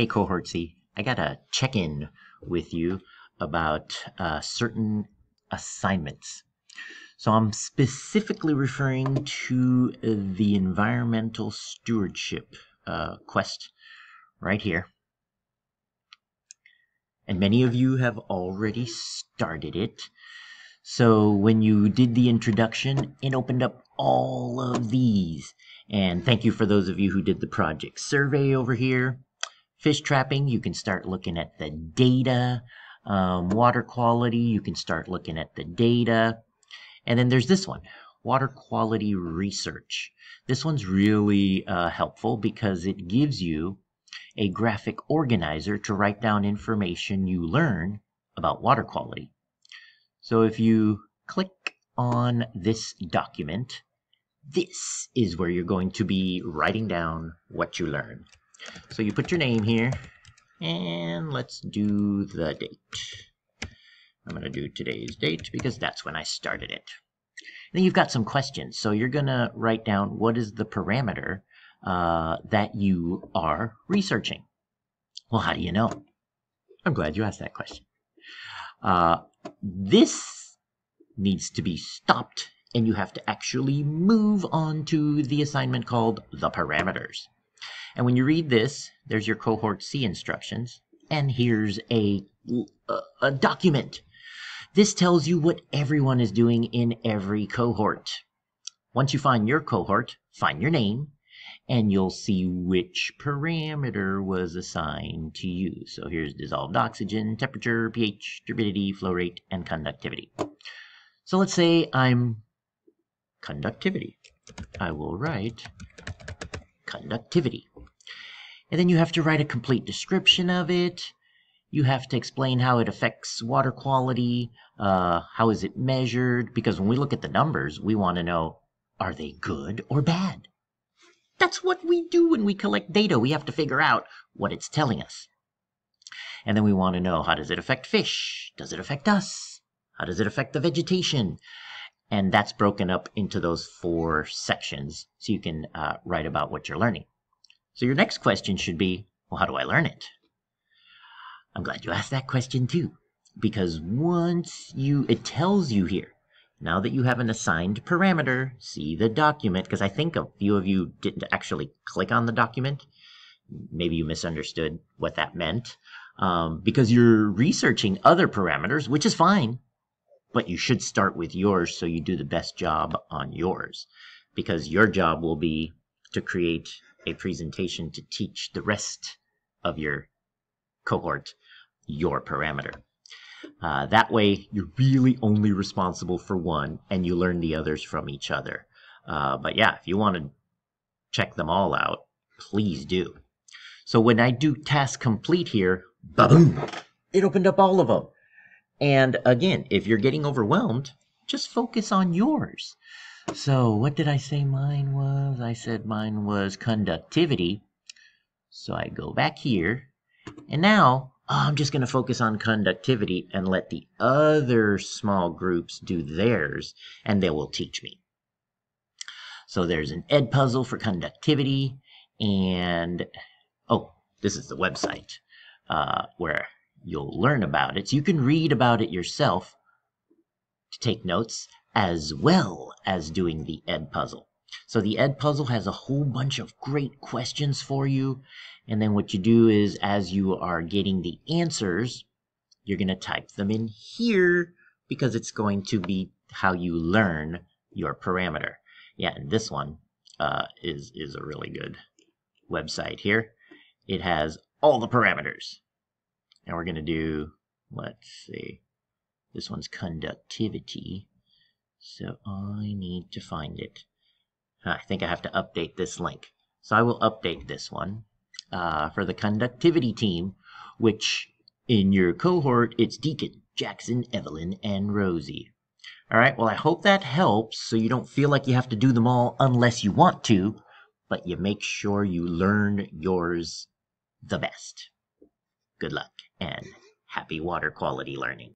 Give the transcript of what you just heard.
Hey, Cohort C, I got a check in with you about uh, certain assignments. So I'm specifically referring to the environmental stewardship uh, quest right here. And many of you have already started it. So when you did the introduction, it opened up all of these. And thank you for those of you who did the project survey over here fish trapping, you can start looking at the data. Um, water quality, you can start looking at the data. And then there's this one, water quality research. This one's really uh, helpful because it gives you a graphic organizer to write down information you learn about water quality. So if you click on this document, this is where you're going to be writing down what you learn. So you put your name here, and let's do the date. I'm going to do today's date because that's when I started it. And then you've got some questions. So you're going to write down what is the parameter uh, that you are researching. Well, how do you know? I'm glad you asked that question. Uh, this needs to be stopped, and you have to actually move on to the assignment called the parameters. And when you read this, there's your cohort C instructions, and here's a, a document. This tells you what everyone is doing in every cohort. Once you find your cohort, find your name, and you'll see which parameter was assigned to you. So here's dissolved oxygen, temperature, pH, turbidity, flow rate, and conductivity. So let's say I'm conductivity. I will write conductivity. And then you have to write a complete description of it. You have to explain how it affects water quality, uh, how is it measured, because when we look at the numbers, we want to know, are they good or bad? That's what we do when we collect data. We have to figure out what it's telling us. And then we want to know, how does it affect fish? Does it affect us? How does it affect the vegetation? and that's broken up into those four sections so you can uh, write about what you're learning. So your next question should be, well, how do I learn it? I'm glad you asked that question too, because once you, it tells you here, now that you have an assigned parameter, see the document, because I think a few of you didn't actually click on the document. Maybe you misunderstood what that meant, um, because you're researching other parameters, which is fine but you should start with yours so you do the best job on yours because your job will be to create a presentation to teach the rest of your cohort your parameter. Uh, that way, you're really only responsible for one and you learn the others from each other. Uh, but yeah, if you want to check them all out, please do. So when I do task complete here, boom, it opened up all of them. And again, if you're getting overwhelmed, just focus on yours. So what did I say mine was? I said mine was conductivity. So I go back here. And now oh, I'm just going to focus on conductivity and let the other small groups do theirs, and they will teach me. So there's an ed puzzle for conductivity. And, oh, this is the website uh, where You'll learn about it. You can read about it yourself to take notes as well as doing the Ed puzzle. So the Ed puzzle has a whole bunch of great questions for you. And then what you do is as you are getting the answers, you're going to type them in here because it's going to be how you learn your parameter. Yeah, and this one uh, is, is a really good website here. It has all the parameters. And we're going to do, let's see, this one's conductivity. So I need to find it. I think I have to update this link. So I will update this one uh, for the conductivity team, which in your cohort, it's Deacon, Jackson, Evelyn, and Rosie. All right, well, I hope that helps so you don't feel like you have to do them all unless you want to, but you make sure you learn yours the best. Good luck and happy water quality learning.